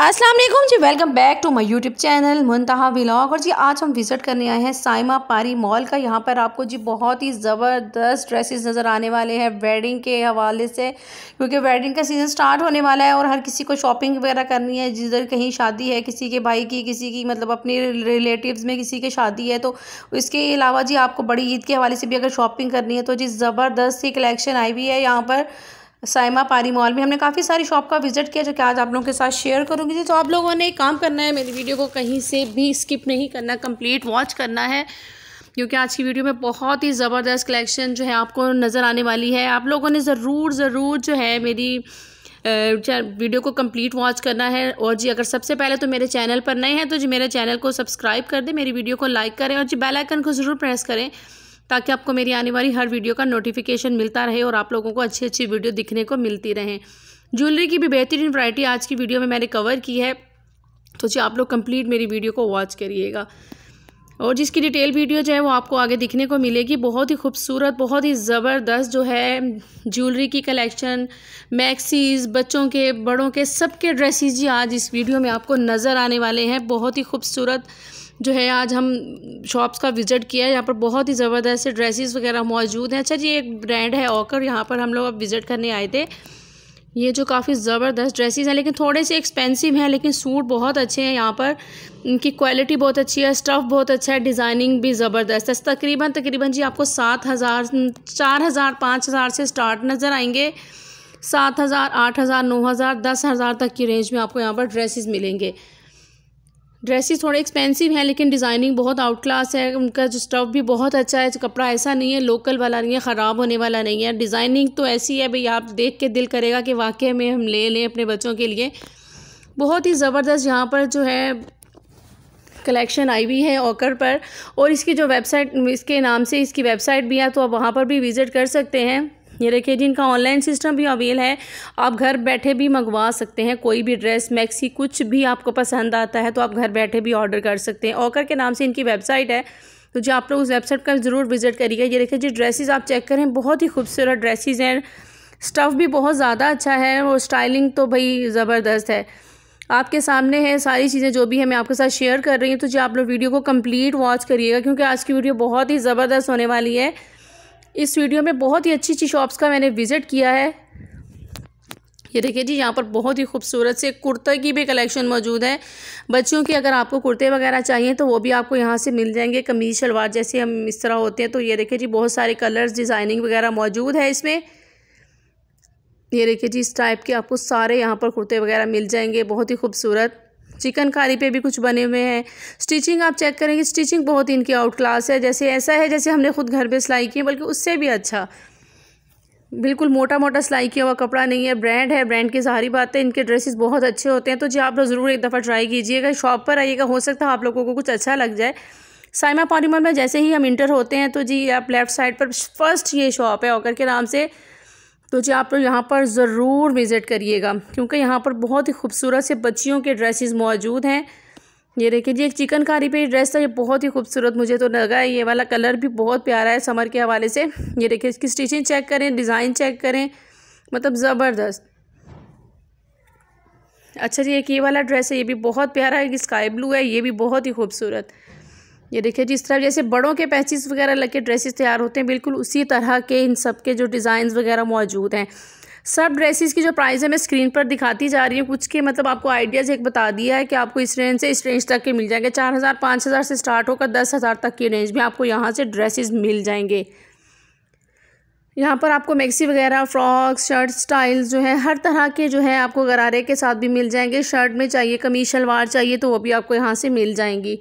Aslam ji welcome back to my YouTube channel Muntaha vlog और जी आज हम विज़िट करने आए हैं साइमा पारी मॉल का यहाँ पर आपको जी बहुत ही ज़बरदस्त ड्रेसेस नज़र आने वाले हैं वेडिंग के हवाले से क्योंकि वेडिंग का सीज़न स्टार्ट होने वाला है और हर किसी को शॉपिंग वगैरह करनी है जिधर कहीं शादी है किसी के भाई की किसी की मतलब अपने रिलेटिव में किसी की शादी है तो इसके अलावा जी आपको बड़ी ईद के हवाले से भी अगर शॉपिंग करनी है तो जी ज़बरदस्त ही कलेक्शन आई हुई है यहाँ पर साइमा पारी मॉल में हमने काफ़ी सारी शॉप का विजिट किया जो कि आज आप लोगों के साथ शेयर करूँगी तो आप लोगों ने एक काम करना है मेरी वीडियो को कहीं से भी स्किप नहीं करना कंप्लीट वॉच करना है क्योंकि आज की वीडियो में बहुत ही ज़बरदस्त कलेक्शन जो है आपको नज़र आने वाली है आप लोगों ने ज़रूर ज़रूर जो है मेरी वीडियो को कंप्लीट वॉच करना है और जी अगर सबसे पहले तो मेरे चैनल पर नए हैं तो जी मेरे चैनल को सब्सक्राइब कर दें मेरी वीडियो को लाइक करें और जी बेल आइकन को ज़रूर प्रेस करें ताकि आपको मेरी आने वाली हर वीडियो का नोटिफिकेशन मिलता रहे और आप लोगों को अच्छी अच्छी वीडियो दिखने को मिलती रहें ज्वेलरी की भी बेहतरीन वरायटी आज की वीडियो में मैंने कवर की है तो जी आप लोग कंप्लीट मेरी वीडियो को वॉच करिएगा और जिसकी डिटेल वीडियो जो है वो आपको आगे दिखने को मिलेगी बहुत ही खूबसूरत बहुत ही ज़बरदस्त जो है ज्वेलरी की कलेक्शन मैक्सीज बच्चों के बड़ों के सबके ड्रेसिस जी आज इस वीडियो में आपको नज़र आने वाले हैं बहुत ही खूबसूरत जो है आज हम शॉप्स का विज़िट किया है यहाँ पर बहुत ही ज़बरदस्त से ड्रेसेस वगैरह मौजूद हैं अच्छा जी एक ब्रांड है ऑकर यहाँ पर हम लोग अब विज़िट करने आए थे ये जो काफ़ी ज़बरदस्त ड्रेसेस हैं लेकिन थोड़े से एक्सपेंसिव हैं लेकिन सूट बहुत अच्छे हैं यहाँ पर इनकी क्वालिटी बहुत अच्छी है स्टफ़ बहुत अच्छा है डिज़ाइनिंग भी ज़बरदस्त है तकरीबन तकरीबन जी आपको सात हज़ार चार हज़ार पाँच हज़ार से स्टार्ट नज़र आएंगे सात हज़ार आठ हज़ार नौ हज़ार दस हज़ार तक की रेंज में आपको यहाँ पर ड्रेसेस मिलेंगे ड्रेसेस थोड़े एक्सपेंसिव हैं लेकिन डिज़ाइनिंग बहुत आउट क्लास है उनका जो स्टफ भी बहुत अच्छा है कपड़ा ऐसा नहीं है लोकल वाला नहीं है ख़राब होने वाला नहीं है डिज़ाइनिंग तो ऐसी है भाई आप देख के दिल करेगा कि वाकई में हम ले लें अपने बच्चों के लिए बहुत ही ज़बरदस्त यहाँ पर जो है कलेक्शन आई हुई है ऑकर पर और इसकी जो वेबसाइट इसके नाम से इसकी वेबसाइट भी है तो आप वहाँ पर भी विज़िट कर सकते हैं ये देखिए जी इनका ऑनलाइन सिस्टम भी अवेल है आप घर बैठे भी मंगवा सकते हैं कोई भी ड्रेस मैक्सी कुछ भी आपको पसंद आता है तो आप घर बैठे भी ऑर्डर कर सकते हैं ऑकर के नाम से इनकी वेबसाइट है तो जी आप लोग उस वेबसाइट का ज़रूर विज़िट करिएगा ये देखिए जी ड्रेसिस आप चेक करें बहुत ही खूबसूरत ड्रेसिस हैं स्टफ़ भी बहुत ज़्यादा अच्छा है और स्टाइलिंग तो भाई ज़बरदस्त है आपके सामने है सारी चीज़ें जो भी है मैं आपके साथ शेयर कर रही हूँ तो जी आप लोग वीडियो को कंप्लीट वॉच करिएगा क्योंकि आज की वीडियो बहुत ही ज़बरदस्त होने वाली है इस वीडियो में बहुत ही अच्छी अच्छी शॉप्स का मैंने विज़िट किया है ये देखिए जी यहाँ पर बहुत ही खूबसूरत से कुर्ते की भी कलेक्शन मौजूद है बच्चों की अगर आपको कुर्ते वगैरह चाहिए तो वो भी आपको यहाँ से मिल जाएंगे कमीज शलवार जैसे हम इस तरह होते हैं तो ये देखिए जी बहुत सारे कलर्स डिज़ाइनिंग वगैरह मौजूद है इसमें ये देखिए जी इस टाइप के आपको सारे यहाँ पर कुर्ते वगैरह मिल जाएंगे बहुत ही खूबसूरत चिकनकारी पे भी कुछ बने हुए हैं स्टिचिंग आप चेक करेंगे स्टिचिंग बहुत इनकी आउट क्लास है जैसे ऐसा है जैसे हमने खुद घर पे सिलाई की है बल्कि उससे भी अच्छा बिल्कुल मोटा मोटा सिलाई किया हुआ कपड़ा नहीं है ब्रांड है ब्रांड की सारी बात है इनके ड्रेसेस बहुत अच्छे होते हैं तो जी आप लोग ज़रूर एक दफ़ा ट्राई कीजिएगा शॉप पर आइएगा हो सकता है आप लोगों को कुछ अच्छा लग जाए साइमा पॉलीमर में जैसे ही हम इंटर होते हैं तो जी आप लेफ़्ट साइड पर फर्स्ट ये शॉप है ओकर के नाम से तो जी आप लोग यहाँ पर ज़रूर विज़िट करिएगा क्योंकि यहाँ पर बहुत ही खूबसूरत से बच्चियों के ड्रेसेस मौजूद हैं ये देखिए जी एक चिकनकारी पे ड्रेस था ये बहुत ही खूबसूरत मुझे तो लगा है ये वाला कलर भी बहुत प्यारा है समर के हवाले से ये देखिए इसकी स्टिचिंग चेक करें डिज़ाइन चेक करें मतलब ज़बरदस्त अच्छा जी एक ये वाला ड्रेस है ये भी बहुत प्यारा है स्काई ब्लू है ये भी बहुत ही खूबसूरत ये देखिए जिस तरह जैसे बड़ों के पैचिस वगैरह लग के ड्रेसेस तैयार होते हैं बिल्कुल उसी तरह के इन सब के जो डिज़ाइन वगैरह मौजूद हैं सब ड्रेसेस की जो प्राइस है मैं स्क्रीन पर दिखाती जा रही हूँ कुछ के मतलब आपको आइडियाज़ एक बता दिया है कि आपको इस रेंज से इस रेंज तक के मिल जाएंगे चार हज़ार पाँच हज़ार से स्टार्ट होकर दस हज़ार तक की रेंज में आपको यहाँ से ड्रेसेस मिल जाएंगे यहाँ पर आपको मैक्सी वगैरह फ्रॉक शर्ट स्टाइल्स जो है हर तरह के जो है आपको गरारे के साथ भी मिल जाएंगे शर्ट में चाहिए कमीज शलवार चाहिए तो वो भी आपको यहाँ से मिल जाएंगी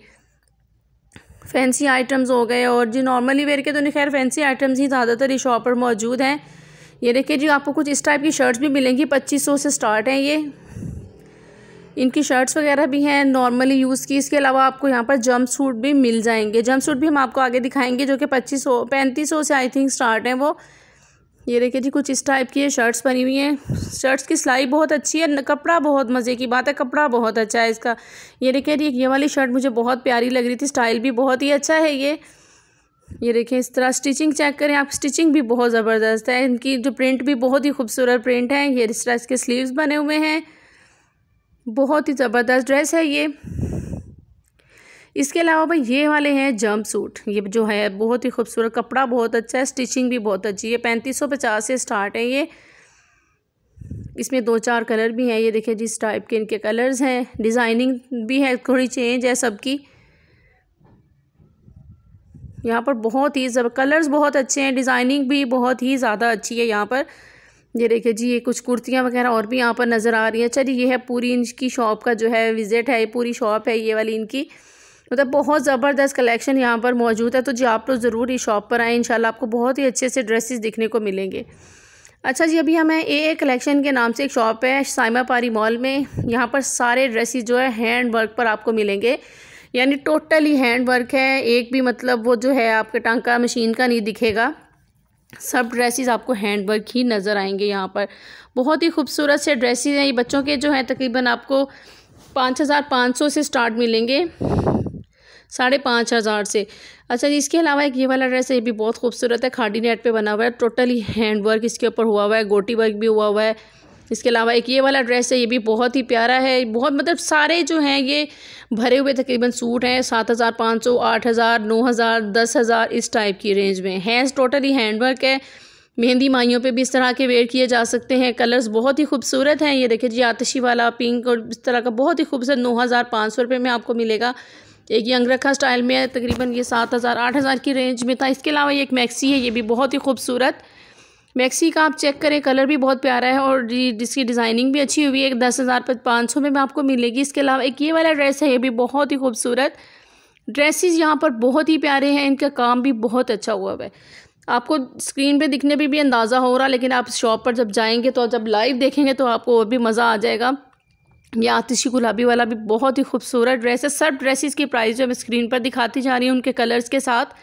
फैंसी आइटम्स हो गए और जी नॉर्मली वेयर के तो खैर फैंसी आइटम्स ही ज़्यादातर इस शॉप पर मौजूद हैं ये देखिए जी आपको कुछ इस टाइप की शर्ट्स भी मिलेंगी पच्चीस सौ से स्टार्ट हैं ये इनकी शर्ट्स वगैरह भी हैं नॉर्मली यूज़ की इसके अलावा आपको यहाँ पर जंप सूट भी मिल जाएंगे जंप सूट भी हम आपको आगे दिखाएंगे जो कि पच्चीस सौ पैंतीस सौ से आई थिंक स्टार्ट हैं वो ये देखिए जी कुछ इस टाइप की शर्ट्स बनी हुई हैं शर्ट्स की सिलाई बहुत अच्छी है कपड़ा बहुत मज़े की बात है कपड़ा बहुत अच्छा है इसका ये देखिए जी ये वाली शर्ट मुझे बहुत प्यारी लग रही थी स्टाइल भी बहुत ही अच्छा है ये ये देखिए इस तरह स्टिचिंग चेक करें आप स्टिचिंग भी बहुत ज़बरदस्त है इनकी जो प्रिंट भी बहुत ही खूबसूरत प्रिंट है ये इस तरह इसके स्लीव्स बने हुए हैं बहुत ही ज़बरदस्त ड्रेस है ये इसके अलावा भाई ये वाले हैं जंप सूट ये जो है बहुत ही खूबसूरत कपड़ा बहुत अच्छा है स्टिचिंग भी बहुत अच्छी है पैंतीस सौ पचास से स्टार्ट है ये इसमें दो चार कलर भी हैं ये देखिए जिस टाइप के इनके कलर्स हैं डिज़ाइनिंग भी है थोड़ी चेंज है सबकी यहाँ पर बहुत ही जब कलर्स बहुत अच्छे हैं डिज़ाइनिंग भी बहुत ही ज़्यादा अच्छी है यहाँ पर ये देखिए जी ये कुछ कुर्तियाँ वगैरह और भी यहाँ पर नज़र आ रही हैं चलिए ये है पूरी इनकी शॉप का जो है विज़िट है ये पूरी शॉप है ये वाली इनकी मतलब बहुत ज़बरदस्त कलेक्शन यहाँ पर मौजूद है तो जी आप लोग ज़रूर इस शॉप पर आएँ इंशाल्लाह आपको बहुत ही अच्छे से ड्रेसेस दिखने को मिलेंगे अच्छा जी अभी हमें ए कलेक्शन के नाम से एक शॉप है साइमा पारी मॉल में यहाँ पर सारे ड्रेसिस जो है हैंड वर्क पर आपको मिलेंगे यानी टोटली हैंड वर्क है एक भी मतलब वो जो है आपके टांका मशीन का नहीं दिखेगा सब ड्रेसेस आपको हैंड वर्क ही नज़र आएंगे यहाँ पर बहुत ही खूबसूरत से ड्रेसेस हैं ये बच्चों के जो हैं तकरीबन आपको पाँच हज़ार पाँच सौ से स्टार्ट मिलेंगे साढ़े पाँच हज़ार से अच्छा जी इसके अलावा एक ये वाला ड्रेस है ये भी बहुत खूबसूरत है खाडी नेट पे बना हुआ है टोटली हैंड वर्क इसके ऊपर हुआ हुआ है गोटी वर्क भी हुआ हुआ है इसके अलावा एक ये वाला ड्रेस है ये भी बहुत ही प्यारा है बहुत मतलब सारे जो हैं ये भरे हुए तकरीबन सूट हैं सात हज़ार पाँच सौ आठ हज़ार नौ हज़ार दस हज़ार इस टाइप की रेंज में हैंड्स टोटली हैंडवर्क है मेहंदी माइयों पे भी इस तरह के वेयर किए जा सकते हैं कलर्स बहुत ही खूबसूरत हैं ये देखिए जी आतशी वाला पिंक और इस तरह का बहुत ही खूबसूरत नौ हज़ार पाँच सौ रुपये में आपको मिलेगा एक ये अंगरखा स्टाइल में है तकरीबन ये सात हज़ार आठ हज़ार की रेंज में था इसके अलावा ये एक मैक्सी है ये भी बहुत ही खूबसूरत मैक्सी का आप चेक करें कलर भी बहुत प्यारा है और जिसकी डिज़ाइनिंग भी अच्छी हुई है एक दस हज़ार पाँच सौ में भी आपको मिलेगी इसके अलावा एक ये वाला ड्रेस है ये भी बहुत ही खूबसूरत ड्रेसिस यहाँ पर बहुत ही प्यारे हैं इनका काम भी बहुत अच्छा हुआ है आपको स्क्रीन पे दिखने पर भी, भी अंदाज़ा हो रहा लेकिन आप शॉप पर जब जाएंगे तो जब लाइव देखेंगे तो आपको और भी मज़ा आ जाएगा यह आतिशी गुलाबी वाला भी बहुत ही खूबसूरत ड्रेस है सब ड्रेसेस की प्राइस जो हम स्क्रीन पर दिखाती जा रही हूँ उनके कलर्स के साथ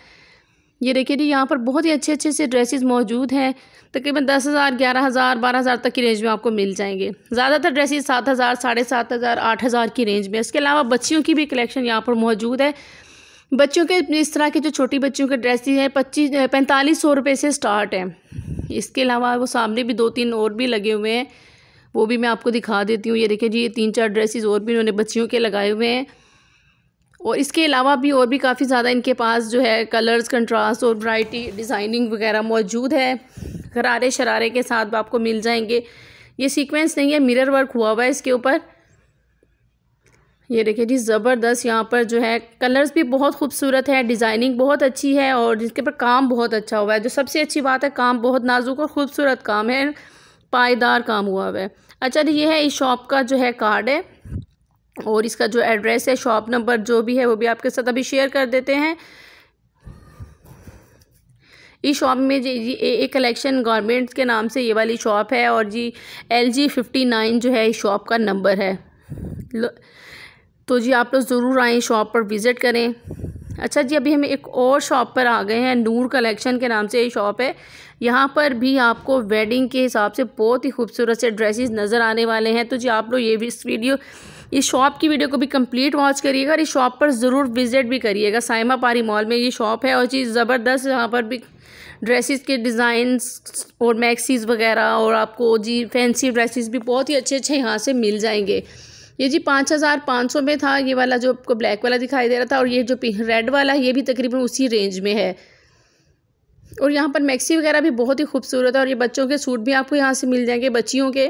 ये देखिए जी यहाँ पर बहुत ही अच्छे अच्छे से ड्रेसेस मौजूद हैं तकरीबन दस हज़ार ग्यारह हज़ार बारह हज़ार तक की रेंज में आपको मिल जाएंगे ज़्यादातर ड्रेसेस सात हज़ार साढ़े सात हज़ार आठ हज़ार की रेंज में इसके अलावा बच्चियों की भी कलेक्शन यहाँ पर मौजूद है बच्चों के इस तरह के जो छोटी बच्चियों के ड्रेसेस हैं पच्चीस पैंतालीस सौ रुपये से स्टार्ट हैं इसके अलावा वो सामने भी दो तीन और भी लगे हुए हैं वो भी मैं आपको दिखा देती हूँ ये देखिए जी ये तीन चार ड्रेसेस और भी इन्होंने बच्चियों के लगाए हुए हैं और इसके अलावा भी और भी काफ़ी ज़्यादा इनके पास जो है कलर्स कंट्रास्ट और वैरायटी डिज़ाइनिंग वगैरह मौजूद है करारे शरारे के साथ भी आपको मिल जाएंगे ये सीक्वेंस नहीं है मिरर वर्क हुआ हुआ है इसके ऊपर ये देखिए जी ज़बरदस्त यहाँ पर जो है कलर्स भी बहुत खूबसूरत है डिज़ाइनिंग बहुत अच्छी है और जिसके ऊपर काम बहुत अच्छा हुआ है जो सबसे अच्छी बात है काम बहुत नाजुक और ख़ूबसूरत काम है पायदार काम हुआ हुआ है अच्छा ये है इस शॉप का जो है कार्ड है और इसका जो एड्रेस है शॉप नंबर जो भी है वो भी आपके साथ अभी शेयर कर देते हैं इस शॉप में जी एक कलेक्शन गारमेंट्स के नाम से ये वाली शॉप है और जी एल जी फिफ्टी नाइन जो है इस शॉप का नंबर है तो जी आप लोग ज़रूर आएँ शॉप पर विज़िट करें अच्छा जी अभी हम एक और शॉप पर आ गए हैं नूर कलेक्शन के नाम से ये शॉप है यहाँ पर भी आपको वेडिंग के हिसाब से बहुत ही खूबसूरत से ड्रेसेस नज़र आने वाले हैं तो जी आप लोग ये भी इस वीडियो इस शॉप की वीडियो को भी कंप्लीट वॉच करिएगा और इस शॉप पर ज़रूर विज़िट भी करिएगा साइमा पारी मॉल में ये शॉप है और चीज़ ज़बरदस्त यहाँ पर भी ड्रेसेस के डिज़ाइंस और मैक्सीज़ वगैरह और आपको जी फैंसी ड्रेसेस भी बहुत ही अच्छे अच्छे यहाँ से मिल जाएंगे ये जी पाँच हज़ार पाँच सौ में था ये वाला जो आपको ब्लैक वाला दिखाई दे रहा था और ये जो रेड वाला है ये भी तकरीबन उसी रेंज में है और यहाँ पर मैक्सी वगैरह भी बहुत ही खूबसूरत है और ये बच्चों के सूट भी आपको यहाँ से मिल जाएंगे बच्चियों के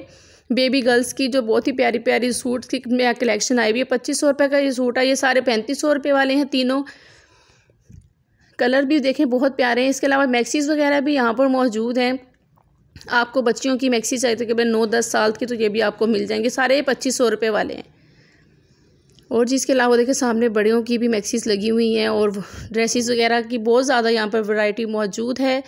बेबी गर्ल्स की जो बहुत ही प्यारी प्यारी सूट की मेरा कलेक्शन आई हुई है पच्चीस सौ रुपये का ये सूट है ये सारे पैंतीस सौ रुपये वाले हैं तीनों कलर भी देखें बहुत प्यारे हैं इसके अलावा मैक्सीज़ वगैरह भी यहाँ पर मौजूद हैं आपको बच्चियों की मैक्सी चाहिए तकरीबन नौ दस साल की तो ये भी आपको मिल जाएंगे सारे पच्चीस सौ रुपये वाले हैं और जी इसके अलावा देखिए सामने बड़ियों की भी मैक्सीज लगी हुई हैं और ड्रेसिस वगैरह की बहुत ज़्यादा यहाँ पर वैरायटी मौजूद है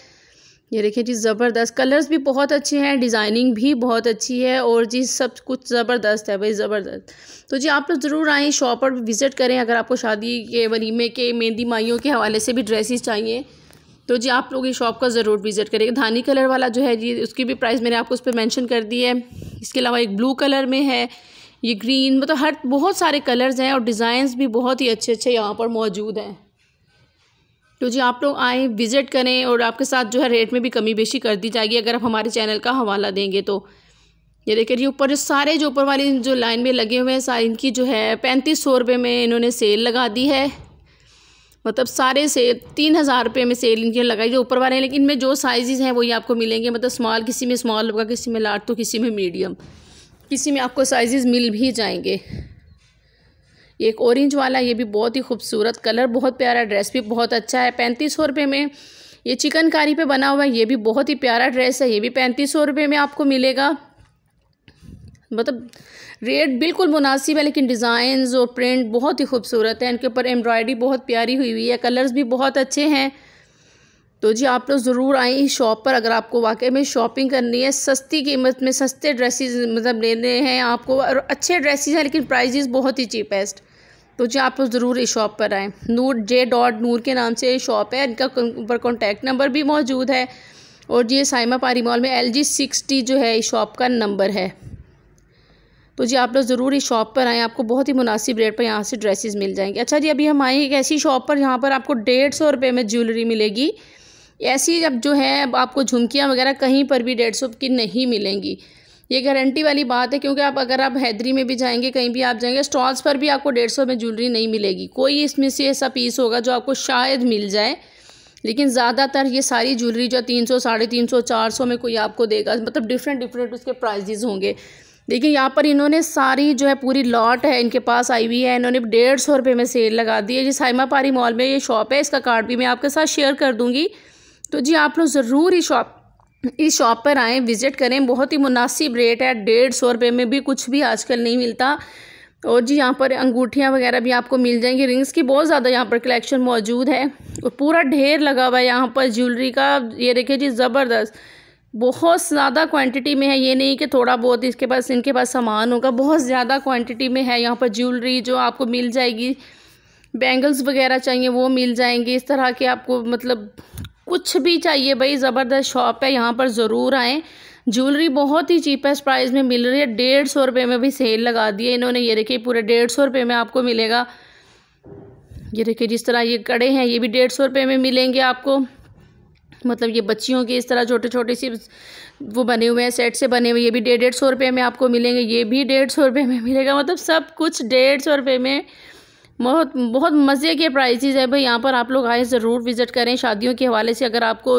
ये देखिए जी ज़बरदस्त कलर्स भी बहुत अच्छे हैं डिज़ाइनिंग भी बहुत अच्छी है और जी सब कुछ ज़बरदस्त है भाई ज़बरदस्त तो जी आप लोग ज़रूर आएँ शॉप पर विज़िट करें अगर आपको शादी के वलीमे के मेहंदी माइयों के हवाले से भी ड्रेसिस चाहिए तो जी आप लोग ये शॉप का ज़रूर विज़िट करेंगे धानी कलर वाला जो है जी उसकी भी प्राइस मैंने आपको उस पर मैंशन कर दी है इसके अलावा एक ब्लू कलर में है ये ग्रीन मतलब हर बहुत सारे कलर्स हैं और डिज़ाइंस भी बहुत ही अच्छे अच्छे यहाँ पर मौजूद हैं तो जी आप लोग आएँ विज़िट करें और आपके साथ जो है रेट में भी कमी बेशी कर दी जाएगी अगर आप हमारे चैनल का हवाला देंगे तो ये देखिए ये ऊपर सारे जो ऊपर वाले जो लाइन में लगे हुए हैं इनकी जो है पैंतीस सौ रुपये में इन्होंने सेल लगा दी है मतलब सारे से तीन हज़ार रुपये में सेल इनके लगाई जो ऊपर वाले हैं लेकिन इनमें जो साइज़ हैं वही आपको मिलेंगे मतलब स्मॉल किसी में स्मॉल होगा किसी में लार्ज तो किसी में मीडियम किसी में आपको साइज़ मिल भी जाएंगे ये एक ऑरेंज वाला ये भी बहुत ही खूबसूरत कलर बहुत प्यारा ड्रेस भी बहुत अच्छा है पैंतीस सौ रुपये में ये चिकनकारी पे बना हुआ है ये भी बहुत ही प्यारा ड्रेस है ये भी पैंतीस सौ रुपये में आपको मिलेगा मतलब रेट बिल्कुल मुनासिब है लेकिन डिज़ाइन और प्रिंट बहुत ही खूबसूरत है इनके ऊपर एम्ब्रॉयडरी बहुत प्यारी हुई हुई है कलर्स भी बहुत अच्छे हैं तो जी आप लोग ज़रूर आएँ इस शॉप पर अगर आपको वाकई में शॉपिंग करनी है सस्ती कीमत में सस्ते ड्रेसेस मतलब लेने हैं आपको और अच्छे ड्रेसेस हैं लेकिन प्राइजेज़ बहुत ही चीपेस्ट तो जी आप लोग ज़रूर इस शॉप पर आएँ नूर जे डॉट नूर के नाम से शॉप है इनका ऊपर कॉन्टैक्ट नंबर भी मौजूद है और ये साइमा पारी मॉल में एल जी सिक्सटी जो है इस शॉप का नंबर है तो जी आप लोग ज़रूर इस शॉप पर आएँ आपको बहुत ही मुनासिब रेट पर यहाँ से ड्रेसेस मिल जाएंगे अच्छा जी अभी हम आए एक ऐसी शॉप पर यहाँ पर आपको डेढ़ सौ रुपये में ज्वेलरी मिलेगी ऐसी अब जो है अब आपको झुमकियाँ वगैरह कहीं पर भी डेढ़ सौ की नहीं मिलेंगी ये गारंटी वाली बात है क्योंकि आप अगर आप हैदरी में भी जाएंगे कहीं भी आप जाएंगे स्टॉल्स पर भी आपको डेढ़ सौ में ज्वेलरी नहीं मिलेगी कोई इसमें से ऐसा पीस होगा जो आपको शायद मिल जाए लेकिन ज़्यादातर ये सारी ज्वेलरी जो तीन सौ साढ़े तीन सौ चार सौ में कोई आपको देगा मतलब डिफरेंट डिफरेंट उसके प्राइजेज़ होंगे देखिए यहाँ पर इन्होंने सारी जो है पूरी लॉट है इनके पास आई हुई है इन्होंने डेढ़ सौ रुपये में सेल लगा दी है जी साइमा पारी मॉल में ये शॉप है इसका कार्ड भी मैं आपके साथ शेयर कर दूँगी तो जी आप लोग ज़रूर इस शॉप इस शॉप पर आएँ विज़िट करें बहुत ही मुनासिब रेट है डेढ़ सौ रुपये में भी कुछ भी आजकल नहीं मिलता और जी यहाँ पर अंगूठियाँ वगैरह भी आपको मिल जाएंगी रिंग्स की बहुत ज़्यादा यहाँ पर कलेक्शन मौजूद है और पूरा ढेर लगा हुआ है यहाँ पर ज्वेलरी का ये देखिए जी ज़बरदस्त बहुत ज़्यादा क्वांटिटी में है ये नहीं कि थोड़ा बहुत इसके पास इनके पास सामान होगा बहुत ज़्यादा क्वांटिटी में है यहाँ पर ज्वेलरी जो आपको मिल जाएगी बैंगल्स वगैरह चाहिए वो मिल जाएंगे इस तरह के आपको मतलब कुछ भी चाहिए भाई ज़बरदस्त शॉप है यहाँ पर ज़रूर आएँ ज्वेलरी बहुत ही चीपेस्ट प्राइस में मिल रही है डेढ़ सौ रुपये में भी सेल लगा दी है इन्होंने ये देखिए पूरे डेढ़ सौ रुपये में आपको मिलेगा ये देखिए जिस तरह ये कड़े हैं ये भी डेढ़ सौ रुपये में मिलेंगे आपको मतलब ये बच्चियों के इस तरह छोटे छोटे सी वो बने हुए हैं सेट से बने हुए ये भी डेढ़ डेढ़ सौ रुपये में आपको मिलेंगे ये भी डेढ़ सौ रुपये में मिलेगा मतलब सब कुछ डेढ़ सौ रुपये में बहुत बहुत मज़े के प्राइजेज़ हैं भाई यहाँ पर आप लोग आए ज़रूर विज़िट करें शादियों के हवाले से अगर आपको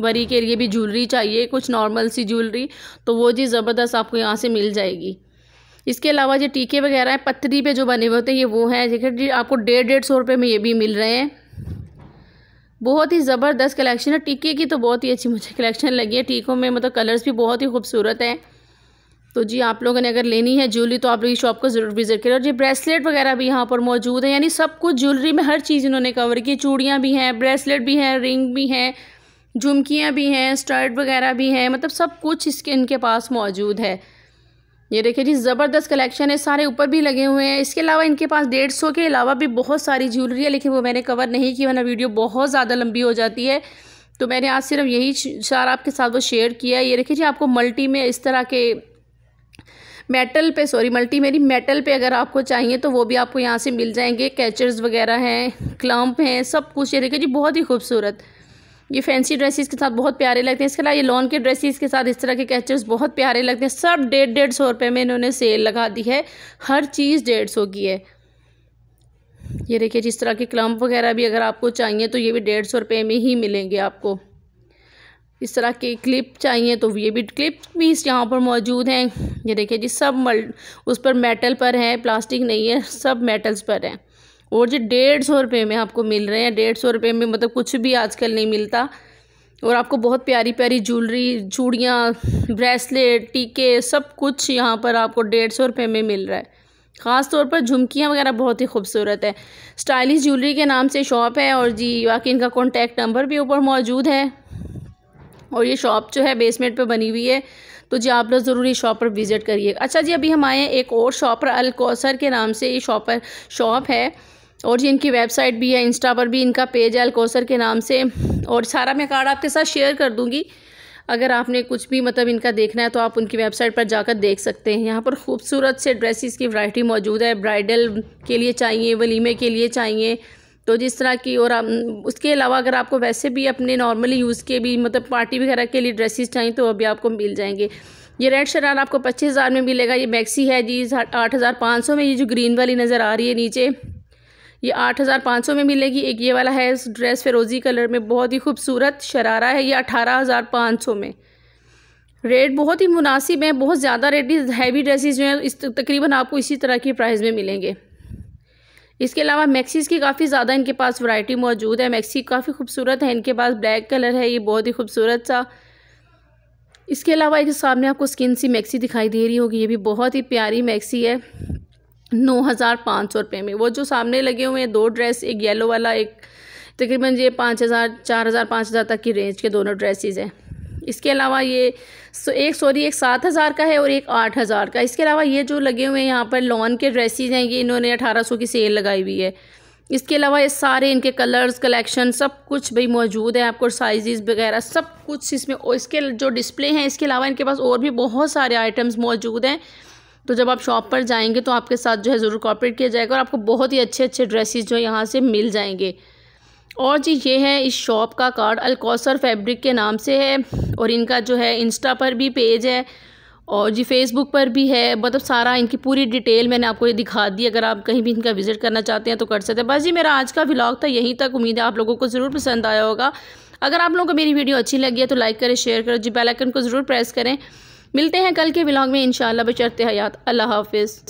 बरी के लिए भी ज्वेलरी चाहिए कुछ नॉर्मल सी ज्वेलरी तो वो जी ज़बरदस्त आपको यहाँ से मिल जाएगी इसके अलावा जो टीके वगैरह हैं पत्थरी पे जो बने हुए होते हैं ये वो हैं देखिए आपको डेढ़ डेढ़ सौ रुपये में ये भी मिल रहे हैं बहुत ही ज़बरदस्त कलेक्शन है टीके की तो बहुत ही अच्छी मुझे कलेक्शन लगी है टीकों में मतलब कलर्स भी बहुत ही खूबसूरत हैं तो जी आप लोगों ने अगर लेनी है ज्वेलरी तो आप लोग शॉप को ज़रूर विज़िट करें और जी ब्रेसलेट वगैरह भी यहाँ पर मौजूद है यानी सब कुछ ज्वेलरी में हर चीज़ इन्होंने कवर की चूड़ियाँ भी हैं ब्रेसलेट भी हैं रिंग भी हैं झुमकियाँ भी हैं स्टर्ट वगैरह भी हैं मतलब सब कुछ इसके इनके पास मौजूद है ये देखिए जी ज़बरदस्त कलेक्शन है सारे ऊपर भी लगे हुए हैं इसके अलावा इनके पास डेढ़ सौ के अलावा भी बहुत सारी ज्वेलरी है लेकिन वो मैंने कवर नहीं की वरना वीडियो बहुत ज़्यादा लंबी हो जाती है तो मैंने आज सिर्फ यही चार आपके साथ वो शेयर किया है ये देखिए जी आपको मल्टी में इस तरह के मेटल पे सॉरी मल्टी मेरी मेटल पे अगर आपको चाहिए तो वो भी आपको यहाँ से मिल जाएंगे कैचर्स वगैरह हैं क्लम्प हैं सब कुछ ये देखिए जी बहुत ही खूबसूरत ये फैंसी ड्रेसेस के साथ बहुत प्यारे लगते हैं इसके अलावा ये लॉन के ड्रेसेस के साथ इस तरह के कैचर्स बहुत प्यारे लगते हैं सब डेढ़ डेढ़ सौ रुपये में इन्होंने सेल लगा दी है हर चीज़ डेढ़ सौ की है ये देखिए जिस तरह के क्लम्प वगैरह भी अगर आपको चाहिए तो ये भी डेढ़ सौ रुपये में ही मिलेंगे आपको इस तरह के क्लिप चाहिए तो ये भी क्लिप भी यहाँ पर मौजूद हैं ये देखिए जी सब मल उस पर मेटल पर हैं प्लास्टिक नहीं है सब मेटल्स पर हैं और जो डेढ़ सौ रुपये में आपको मिल रहे हैं डेढ़ सौ रुपये में मतलब कुछ भी आजकल नहीं मिलता और आपको बहुत प्यारी प्यारी ज्वेलरी चूड़ियाँ ब्रेसलेट टीके सब कुछ यहाँ पर आपको डेढ़ सौ रुपये में मिल रहा है ख़ास तौर पर झुमकियाँ वगैरह बहुत ही खूबसूरत है स्टाइलिश ज्वेलरी के नाम से शॉप है और जी बाकी इनका कॉन्टैक्ट नंबर भी ऊपर मौजूद है और ये शॉप जो है बेसमेंट पर बनी हुई है तो जी आप लोग ज़रूरी शॉप पर विज़िट करिए अच्छा जी अभी हम आए हैं एक और शॉप पर अलकौसर के नाम से ये शॉप शॉप है और जी इनकी वेबसाइट भी है इंस्टा पर भी इनका पेज है अलकोसर के नाम से और सारा मैं कार्ड आपके साथ शेयर कर दूँगी अगर आपने कुछ भी मतलब इनका देखना है तो आप उनकी वेबसाइट पर जाकर देख सकते हैं यहाँ पर खूबसूरत से ड्रेसेस की वैरायटी मौजूद है ब्राइडल के लिए चाहिए वलीमे के लिए चाहिए तो जिस तरह की और उसके अलावा अगर आपको वैसे भी अपने नॉर्मली यूज़ के भी मतलब पार्टी वगैरह के लिए ड्रेसेस चाहिए तो अभी आपको मिल जाएंगे ये रेड शरारा आपको पच्चीस हज़ार में मिलेगा ये मैक्सी है जी आठ हज़ार पाँच सौ में ये जो ग्रीन वाली नज़र आ रही है नीचे ये आठ हज़ार पाँच सौ में मिलेगी एक ये वाला है ड्रेस फिरोज़ी कलर में बहुत ही खूबसूरत शरारा है ये अठारह हज़ार पाँच सौ में रेट बहुत ही मुनासिब है बहुत ज़्यादा रेट हैवी ड्रेसेस जो हैं इस तकरीबन आपको इसी तरह के प्राइस में मिलेंगे इसके अलावा मैक्सीज़ की काफ़ी ज़्यादा इनके पास वैरायटी मौजूद है मैक्सी काफ़ी खूबसूरत है इनके पास ब्लैक कलर है ये बहुत ही खूबसूरत सा इसके अलावा एक सामने आपको स्किन सी मैक्सी दिखाई दे रही होगी ये भी बहुत ही प्यारी मैक्सी है नौ हज़ार पाँच सौ रुपये में वो जो सामने लगे हुए हैं दो ड्रेस एक येलो वाला एक तकरीबन ये पाँच हज़ार चार हज़ार पाँच हज़ार तक की रेंज के दोनों ड्रेसेस हैं इसके अलावा ये एक सॉरी एक सात हज़ार का है और एक आठ हज़ार का इसके अलावा ये जो लगे हुए हैं यहाँ पर लॉन के ड्रेसेस हैं ये इन्होंने अठारह सौ की सेल लगाई हुई है इसके अलावा ये सारे इनके कलर्स कलेक्शन सब कुछ भाई मौजूद है आपको साइजेस वगैरह सब कुछ इसमें और इसके जो डिस्प्ले हैं इसके अलावा इनके पास और भी बहुत सारे आइटम्स मौजूद हैं तो जब आप शॉप पर जाएंगे तो आपके साथ जो है ज़रूर कॉपरेट किया जाएगा और आपको बहुत ही अच्छे अच्छे ड्रेसेस जो है यहाँ से मिल जाएंगे और जी ये है इस शॉप का कार्ड अलकौसर फैब्रिक के नाम से है और इनका जो है इंस्टा पर भी पेज है और जी फेसबुक पर भी है मतलब सारा इनकी पूरी डिटेल मैंने आपको ये दिखा दी अगर आप कहीं भी इनका विज़िट करना चाहते हैं तो कर सकते हैं बस जी मेरा आज का व्लॉग था यहीं तक उम्मीद है आप लोगों को ज़रूर पसंद आया होगा अगर आप लोगों को मेरी वीडियो अच्छी लगी है तो लाइक करें शेयर करें जी बेल आइकन को ज़रूर प्रेस करें मिलते हैं कल के ब्लॉग में इनशाला बचरते हयात अल्लाह हाफिज़